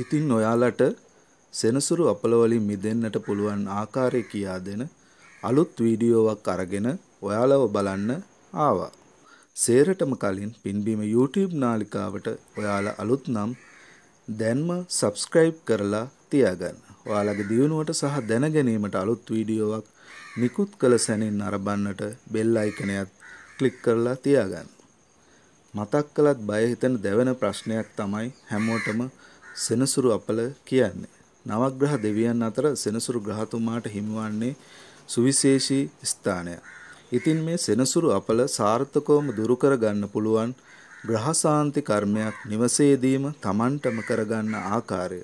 ඉතින් ඔයාලට සෙනසුරු අපලවලින් මිදෙන්නට පුළුවන් ආකාරය කියා දෙන අලුත් වීඩියෝවක් අරගෙන ඔයාලව බලන්න ආවා. සේරටම කලින් පින්බීම YouTube නාලිකාවට ඔයාලා අලුත් නම් දැන්ම සබස්ක්‍රයිබ් කරලා තියාගන්න. ඔයාලගේ දියුණුවට සහ දැනගැනීමට අලුත් වීඩියෝවක් නිකුත් කළ සැනින් අරබන්නට බෙල් අයිකනයත් ක්ලික් කරලා තියාගන්න. මතක් කළත් බය හිතෙන දෙවන ප්‍රශ්නයක් තමයි හැමෝටම සෙනසුරු අපල කියන්නේ. නවග්‍රහ දෙවියන් අතර සෙනසුරු ග්‍රහතුමාට හිමිවන්නේ සුවිශේෂී ස්ථානයක්. ඉතින් මේ සෙනසුරු අපල සාර්ථකවම දුරු කරගන්න පුළුවන් ග්‍රහසාන්ති කර්මයක් නිවසේදීම Tamanටම කරගන්න ආකාරය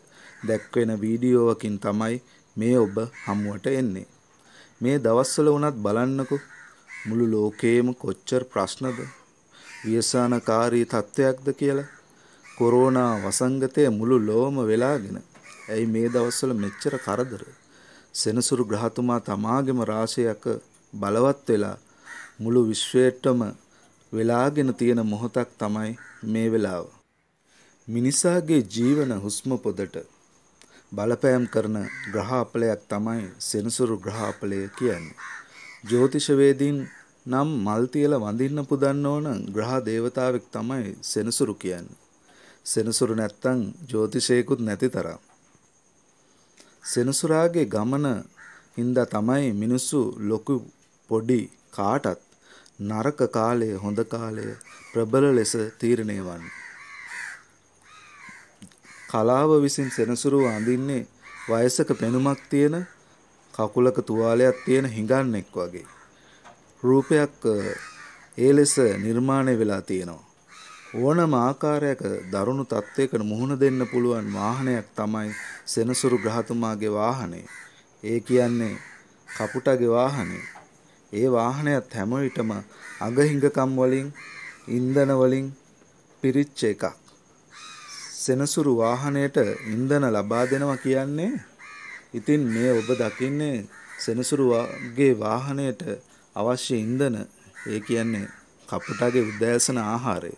දැක්වෙන වීඩියෝවකින් තමයි මේ ඔබ හමුවට එන්නේ. මේ දවස්වල වුණත් බලන්නකෝ මුළු ලෝකයේම කොච්චර ප්‍රශ්නද ව්‍යසනකාරී තත්ත්වයක්ද කියලා කොරෝනා වසංගතය මුළු ලෝම වෙලාගෙන ඇයි මේ දවස්වල මෙච්චර කරදර සෙනසුරු ග්‍රහතුමා තමාගෙම රාශියක බලවත් වෙලා මුළු විශ්වයටම වෙලාගෙන තියෙන මොහොතක් තමයි මේ වෙලාව මිනිසාගේ ජීවන හුස්ම පොදට බලපෑම් කරන ග්‍රහාපලයක් තමයි සෙනසුරු ග්‍රහාපලය කියන්නේ ජ්‍යෝතිෂවේදීන් නම් මල් තියලා වඳින්න පුදන්න ඕන ග්‍රහ දේවතාවෙක් තමයි සෙනසුරු කියන්නේ සෙනසුරු නැත්තං ජෝතිෂයකුත් නැති තරම්. සෙනසුරාගේ ගමන හින්දා තමයි මිනිස්සු ලොකු පොඩි කාටත් නරක කාලය හොඳ කාලය ප්‍රබල ලෙස තීරණය වන්නේ. කලාව විසින් සෙනසුරුව අඳින්නේ වයසක පෙනුමක් තියෙන කකුලක තුවාලයක් තියෙන හිඟන්නෙක් වගේ. රූපයක් ඒ ලෙස නිර්මාණය වෙලා තියෙනවා. ඕනම ආකාරයක දරුණු තත්ත්වයකට මුහුණ දෙන්න පුළුවන් වාහනයක් තමයි සෙනසුරු ග්‍රහතුමාගේ වාහනය. ඒ කියන්නේ කපුටගේ වාහනය. ඒ වාහනයත් හැම විටම අගහිඟකම් වලින් ඉන්ධන වලින් පිරිච්ච එකක්. සෙනසුරු වාහනයට ඉන්ධන ලබා දෙනවා කියන්නේ ඉතින් මේ ඔබ දකින්නේ සෙනසුරුගේ වාහනයට අවශ්‍ය ඉන්ධන ඒ කියන්නේ කපුටගේ උදෑසන ආහාරය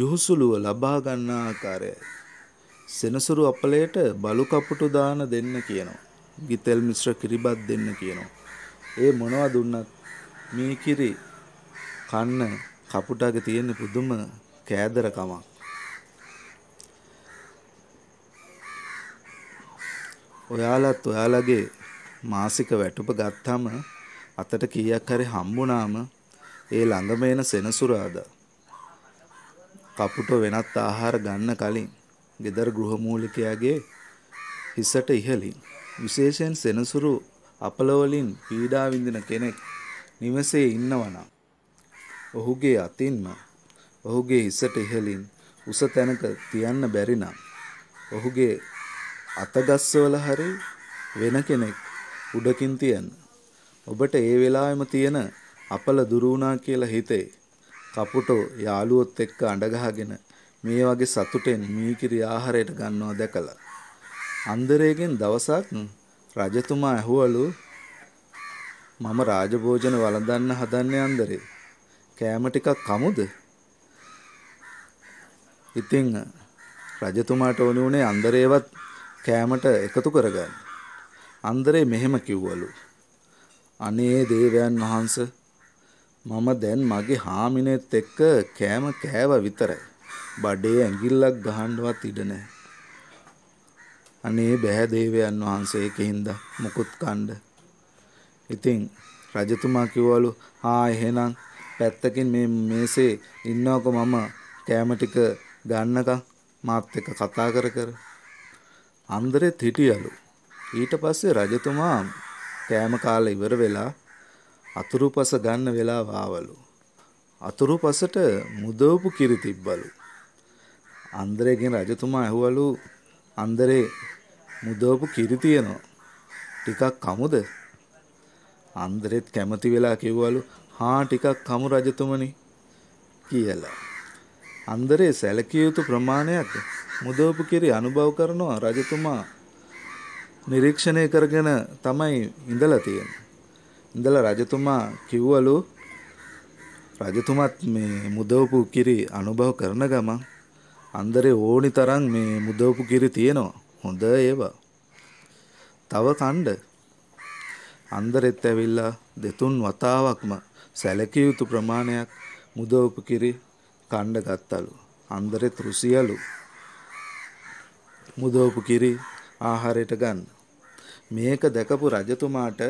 යුහුසුලුව ලබා ගන්නා ආකාරයයි. සෙනසුරු අපලයට බලු කපුටු දාන දෙන්න කියනවා. ගිතෙල් මිශ්‍ර කිරිබත් දෙන්න කියනවා. ඒ මොනවා දුන්නත් මේ කිරි කන්න කපුටාගේ තියෙන පුදුම කෑදරකමක්. ඔයාලත් ඔයාලගේ මාසික වැටුප ගත්තාම අතට කීයක් හරි හම්බුනාම ඒ ළඟම එන සෙනසුරාදා කපුටෝ වෙනත් ආහාර ගන්න කලින් ගෙදර ගෘහමූලිකයාගේ හිසට ඉහලින් විශේෂයෙන් සෙනසුරු අපලවලින් පීඩා විඳින කෙනෙක් නිවසේ ඉන්නවනම් ඔහුගේ අතින්ම ඔහුගේ හිසට ඉහලින් උස තැනක තියන්න බැරි නම් ඔහුගේ අතගස්සවල හරි වෙන කෙනෙක් උඩකින් තියන්න ඔබට ඒ වෙලාවෙම තියෙන අපල දුරු වුණා කියලා හිතේ කපුටෝ යාළුවොත් එක්ක අඬගහගෙන මේ වගේ සතුටෙන් මීකිරි ආහාරයට ගන්නවා දැකලා. අන්දරේගෙන් දවසක් රජතුමා ඇහුවලු මම රාජභෝජන වළඳන්න හදන්නේ අන්දරේ. කෑම ටිකක් කමුද? ඉතින් රජතුමාට ඕනේ උනේ අන්දරේවත් කෑමට එකතු කරගන්න. අන්දරේ මෙහෙම කිව්වලු. අනේ දේවයන් වහන්සේ මම දැන් මගේ හාමිනේත් එක්ක කෑම කෑව විතරයි. බඩේ ඇඟිල්ලක් ගහන්නවත් ඉඩ නැහැ. අනේ බෑ දේවයන් වහන්සේ ඒකෙන්ද මුකුත් කණ්ඩ. ඉතින් රජතුමා කිව්වලු "ආ එහෙනම් පැත්තකින් මේ මේසේ ඉන්නකො මම කෑම ටික ගන්නකම් මාත් එක්ක කතා කර කර" අන්දරෙත් හිටියලු. ඊට පස්සේ රජතුමා කෑම කාලා ඉවර වෙලා අතුරුපස ගන්න වෙලාව ආවලු. අතුරුපසට මුදවපු කිරි තිබ්බලු. අන්දරේගෙන් රජතුමා ඇහුවලු අන්දරේ මුදවපු කිරි තියෙනවා. ටිකක් කමුද? අන්දරෙත් කැමති වෙලා කිව්වලු හා ටිකක් කමු රජතුමනි කියලා. අන්දරේ සැලකිය යුතු ප්‍රමාණයක් මුදවපු කිරි අනුභව කරනවා රජතුමා නිරීක්ෂණය කරගෙන තමයි ඉඳලා තියෙන්නේ. ඉඳලා රජතුමා කිව්වලු රජතුමත් මේ මුදවපු කිරි අනුභව කරන ගමන් අන්දරේ ඕනි තරම් මේ මුදවපු කිරි තියෙනවා. හොඳ ඒවා. තව කණ්ඩ අන්දරෙත් ඇවිල්ලා දෙතුන් වතාවක්ම සැලකිය යුතු ප්‍රමාණයක් මුදවපු කිරි කණ්ඩ ගත්තලු. අන්දරෙත් රුසියලු. මුදවපු කිරි ආහාරයට ගන්න. මේක දැකපු රජතුමාට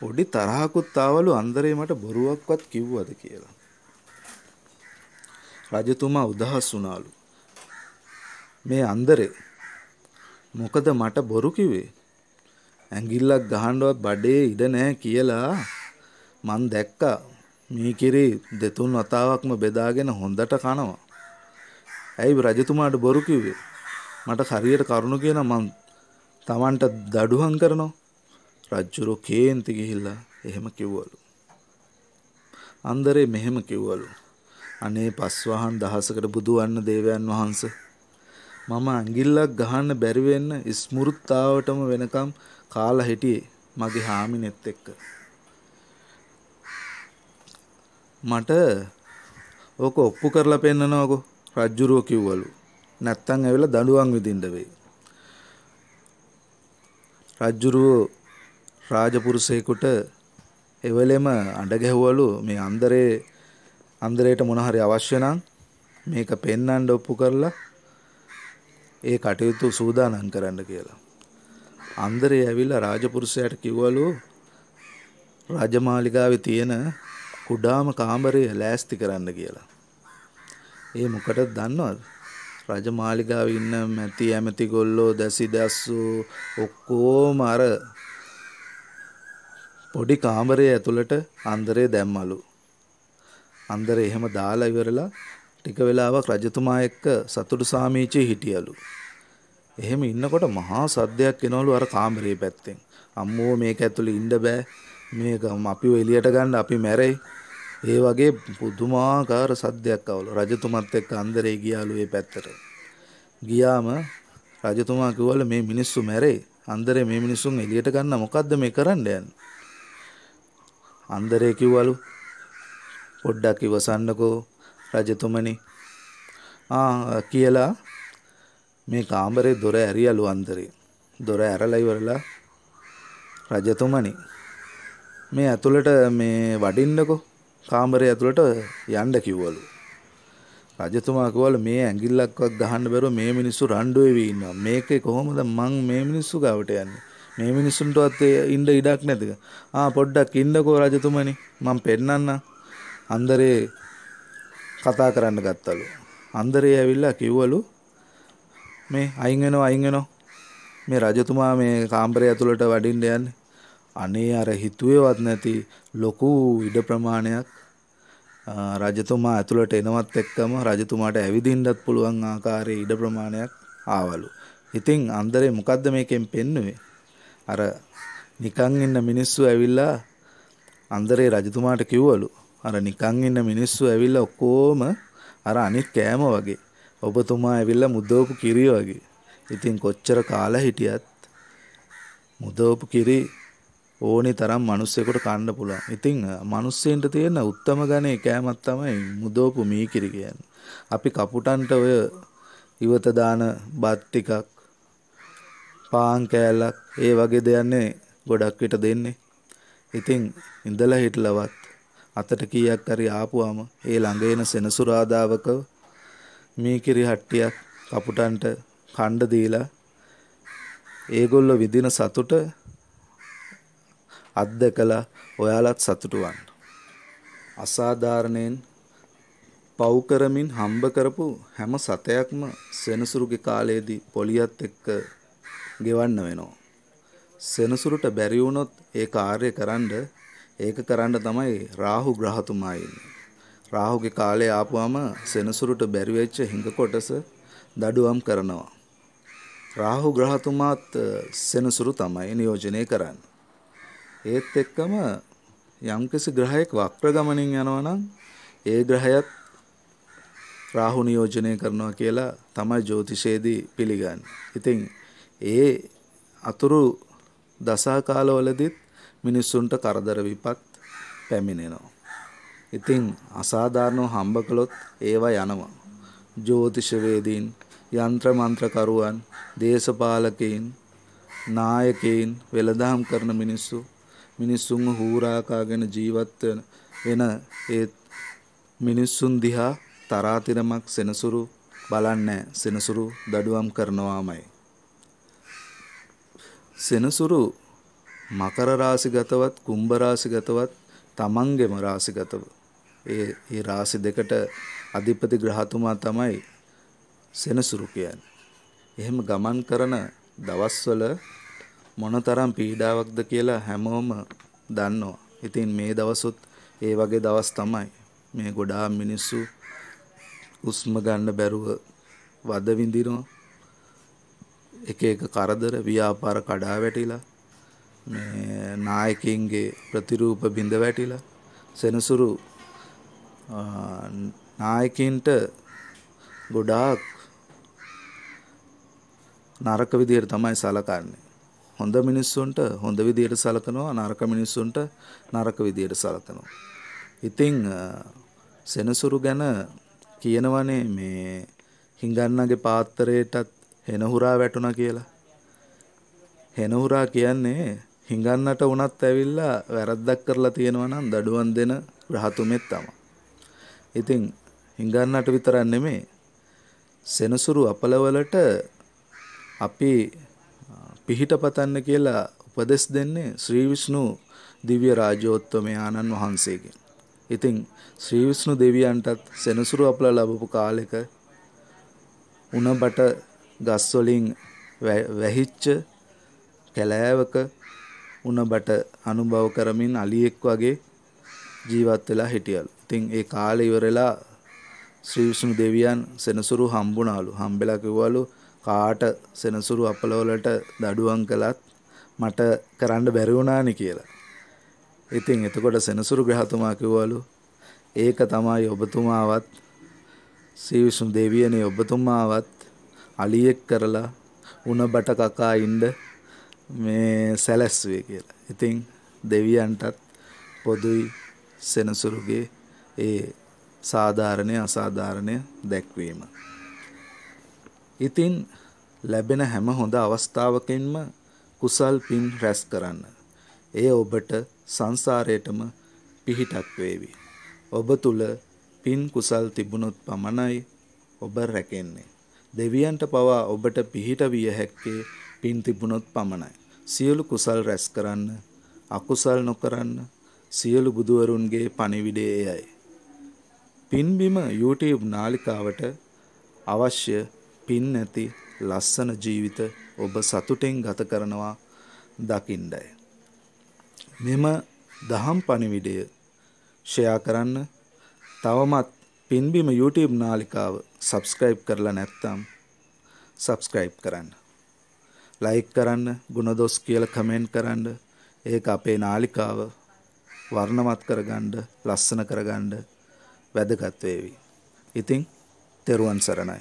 පොඩි තරහකුත් ආවලු අන්දරේ මට බොරුවක්වත් කිව්වද කියලා. රජතුමා උදහස් වුණාලු. මේ අන්දරේ මොකද මට බොරු කිව්වේ? ඇඟිල්ලක් ගහන්නවත් බඩේ ඉඩ නැහැ කියලා මං දැක්කා. මේ කිරේ දෙතුන් වතාවක්ම බෙදාගෙන හොඳට කනවා. ඇයි රජතුමාට බොරු කිව්වේ? මට හරියට කරුණු කියන මං Tamanට දඩුවම් කරනවා. රජ්ජුරෝ කේන්ති ගිහිල්ලා එහෙම කිව්වලු. අන්දරේ මෙහෙම කිව්වලු. අනේ පස්වහන් දහසකට බුදු වන්න දේවයන් වහන්ස. මම ඇඟිල්ලක් ගහන්න බැරි වෙන්න ස්මෘත්තාවටම වෙනකම් කාලා හිටියේ මගේ හාමිනෙත් එක්ක. මට ඕක ඔප්පු කරලා පෙන්නනවකෝ රජ්ජුරුව කිව්වලු. නැත්තම් ඇවිල්ලා දඬුවම් විඳින්න වෙයි. රජ්ජුරුව රාජපුරුෂයෙකුට එවලෙම අඬ ගැහුවලු මේ අන්දරේ අන්දරේට මොන හරි අවශ්‍ය නම් මේක පෙන්වන්න ඔප්පු කරලා ඒ කටයුතු සූදානම් කරන්න කියලා. අන්දරේ ඇවිල්ලා රාජපුරුෂයාට කිව්වලු රාජමාලිගාවේ තියෙන කුඩාම කාමරය ලෑස්ති කරන්න කියලා. ඒ මොකටද දන්නවද? රජමාලිගාවේ ඉන්න මැති ඇමති ගොල්ලෝ දැසි දැස්සෝ ඔක්කොම අර පොඩි කාමරය ඇතුළට අන්දරේ දැම්මලු. අන්දරේ එහෙම දාලා ඉවරලා ටික වෙලාවක් රජතුමා එක්ක සතුටු සාමීචේ හිටියලු. එහෙම ඉන්නකොට මහා සද්දයක් එනවලු අර කාමරේ පැත්තෙන්. අම්මෝ මේක ඇතුළේ ඉන්න බෑ. මේක අපිව එළියට ගන්න අපි මැරෙයි. ඒ වගේ පුදුමාකාර සද්දයක් අවලු. රජතුමත් එක්ක අන්දරේ ගියාලු ඒ පැත්තට. ගියාම රජතුමා කිව්වලු මේ මිනිස්සු මැරෙයි. අන්දරේ මේ මිනිස්සුන් එළියට ගන්න මොකද්ද මේ කරන්න යන්නේ? අන්දරේ කිව්වලු පොඩ්ඩක් ඉවසන්නකෝ රජතුමනි ආ කියලා මේ කාමරේ දොර ඇරියලු අන්දරේ දොර ඇරලා ඉවරලා රජතුමනි මේ ඇතුළට මේ වඩින්නකෝ කාමරේ ඇතුළට යන්න කිව්වලු රජතුමා කිව්වලු මේ ඇඟිල්ලක්වත් ගහන්න බැරුව මේ මිනිස්සු රණ්ඩු වෙවි ඉන්නවා මේකේ කොහොමද මං මේ මිනිස්සු ගාවට යන්නේ මේ මිනිස්සුන්ටවත් ඉන්න ඉඩක් නැතික. ආ පොඩ්ඩක් ඉන්නකෝ රජතුමනි. මම පෙන්නන්න. අන්දරේ කතා කරන්න ගත්තලු. අන්දරේ ඇවිල්ලා කිව්වලු මේ අයින් වෙනවා අයින් වෙනවා. මේ රජතුමා මේ කාමරය ඇතුළට වඩින්න යන්නේ. අනේ අර හිතුවේවත් නැති ලොකු ඉඩ ප්‍රමාණයක් රජතුමා ඇතුළට එනවත් එක්කම රජතුමාට ඇවිදින්නත් පුළුවන් ආකාරයේ ඉඩ ප්‍රමාණයක් ආවලු. ඉතින් අන්දරේ මොකද්ද මේකෙන් පෙන්නුවේ? අර නිකන් ඉන්න මිනිස්සු ඇවිල්ලා අන්දරේ රජතුමාට කිව්වලු අර නිකන් ඉන්න මිනිස්සු ඇවිල්ලා ඔක්කොම අර අනිත් කෑම වගේ ඔබතුමා ඇවිල්ලා මුදෝපු කිරි වගේ. ඉතින් කොච්චර කාලා හිටියත් මුදෝපු කිරි ඕනි තරම් මිනිස්සෙකුට කන්න පුළුවන්. ඉතින් මිනිස්සෙන්ට තියෙන උත්තරම ගණේ කෑමක් තමයි මුදෝපු මී කිරි කියන්නේ. අපි කපුටන්ට ඔය ඉවත දාන බත් ටිකක් පාන් කෑල්ලක් ඒ වගේ දෙයන්නේ ගොඩක් විට දෙන්නේ. ඉතින් ඉඳලා හිටලවත් අතට කීයක් හරි ආපුවාම ඒ ළඟ එන සෙනසුරාදාවක මීකිරි හට්ටියක් කපුටන්ට කණ්ඩ දීලා ඒගොල්ලෝ විඳින සතුට අත්දකලා ඔයාලත් සතුටු වන්න. අසාධාරණයෙන් පව් කරමින් හම්බ කරපු හැම සතයක්ම සෙනසුරුගේ කාලයේදී පොලියත් එක්ක ගෙවන්න වෙනවා. සෙනසුරුට බැරි වුණොත් ඒ කාර්ය කරන්න ඒක කරන්න තමයි රාහු ග්‍රහතුමා ඉන්නේ. රාහුගේ කාලේ ආපුවම සෙනසුරුට බැරි වෙච්ච හිඟ කොටස දඩුවම් කරනවා. රාහු ග්‍රහතුමාත් සෙනසුරු තමයි නියෝජනය කරන්නේ. ඒත් එක්කම යම්කිසි ග්‍රහයෙක් වක්‍ර ගමනින් යනවා නම් ඒ ග්‍රහයත් රාහු නියෝජනය කරනවා කියලා තමයි ජ්‍යොතිෂයේදී පිළිගන්නේ. ඉතින් ඒ අතුරු දසා කාලවලදීත් මිනිස්සුන්ට කරදර විපත් පැමිණෙනවා. ඉතින් අසාධාරණව හම්බ කළොත් ඒවා යනවා. ජ්‍යෝතිෂවේදීන්, යන්ත්‍ර මන්ත්‍ර කරුවන්, දේශපාලකයින්, නායකයින් වෙළඳාම් කරන මිනිස්සු මිනිස්සුන්ව හූරාකාගෙන ජීවත් වෙන ඒ මිනිස්සුන් දිහා තරාතිරමක් සෙනසුරු බලන්නේ සෙනසුරු දඩුවම් කරනවාමයි සෙනසුරු මකර රාසිගතවත් කුම්භ රාසිගතවත් තමන්ගේම රාසිගතව ඒ ඒ රාසි දෙකට අධිපති ග්‍රහතුමා තමයි සෙනසුරු කියන්නේ. එහෙම ගමන් කරන දවස්වල මොනතරම් පීඩාවක්ද කියලා හැමෝම දන්නවා. ඉතින් මේ දවසොත් ඒ වගේ දවස් තමයි. මේ ගොඩාක් මිනිස්සු උස්ම ගන්න බැරුව වද විඳිනවා. එක එක කරදර ව්‍යාපාර කඩා වැටිලා නායකින්ගේ ප්‍රතිරූප බිඳ වැටිලා සෙනසුරු නායකින්ට ගොඩාක් නරක විදියට තමයි සලකන්නේ. හොඳ මිනිස්සුන්ට හොඳ විදියට සලකනවා නරක මිනිස්සුන්ට නරක විදියට සලකනවා. ඉතිං සෙනසුරු ගැන කියනවනේ මේ හිඟන්නගේ පාත්තරයටත් හෙනහුරා වැටුණා කියලා. හෙනහුරා කියන්නේ හිඟන්නට වුණත් ඇවිල්ලා වැරද්දක් කරලා තියෙනවා නම් දඩුවම් දෙන රහතුමෙක් තමයි. ඉතින් හිඟන්නට විතරක් නෙමෙයි සෙනසුරු අපලවලට අපි පිහිට පතන්න කියලා උපදෙස් දෙන්නේ ශ්‍රී විෂ්ණු දිව්‍ය රාජෝත්තමය ආනන් වහන්සේගෙන්. ඉතින් ශ්‍රී විෂ්ණු දෙවියන්ටත් සෙනසුරු අපල ලැබපු කාලෙක උණ බට ගස්වලින් වැහිච්ච කැලෑවක උණබට අනුභව කරමින් අලියෙක් වගේ ජීවත් වෙලා හිටියලු. ඉතින් ඒ කාලේ ඉවරලා ශ්‍රී විෂ්ණු දෙවියන් සෙනසුරු හම්බුණාලු. හම්බෙලා කිව්වලු කාට සෙනසුරු අපලවලට දඩුවම් කළත් මට කරන්න බැරි වුණානේ කියලා. ඉතින් එතකොට සෙනසුරු ග්‍රහතුමා කිව්වලු ඒක තමයි ඔබතුමාවත් ශ්‍රී විෂ්ණු දෙවියනේ ඔබතුමාවත් අලියෙක් කරලා උණබට කකා ඉන්න මේ සැලැස්වේ කියලා. ඉතින් දෙවියන්ටත් පොදුයි සෙනසුරුගේ ඒ සාධාරණය අසාධාරණය දැක්වීම. ඉතින් ලැබෙන හැම හොඳ අවස්ථාවකින්ම කුසල් පින් රැස් කරන්න. එය ඔබට සංසාරයටම පිහිටක් වේවි. ඔබ තුල පින් කුසල් තිබුණොත් පමණයි ඔබ රැකෙන්නේ. දෙවියන්ට පවා ඔබට පිහිට විය හැක්කේ පින් තිබුණොත් පමණයි. සියලු කුසල් රැස් කරන්න, අකුසල් නොකරන්න සියලු බුදුවරුන්ගේ පණිවිඩය එයයි. පින්බිම YouTube නාලිකාවට අවශ්‍ය පින් නැති ලස්සන ජීවිත ඔබ සතුටෙන් ගත කරනවා දකින්ඩයි. මෙම දහම් පණිවිඩය ෂයා කරන්න තවමත් පින්බිම YouTube නාලිකාව සබස්ක්‍රයිබ් කරලා නැත්තම් සබස්ක්‍රයිබ් කරන්න. ලයික් කරන්න ගුණදොස් කියල කමෙන්ට් කරන්න ඒක අපේ නාලිකාව වර්ණමත් කරගණ්ඩ ලස්සන කරගණ්ඩ වැදගත්වේවි. ඉතිං තෙරුවන් සරණයි.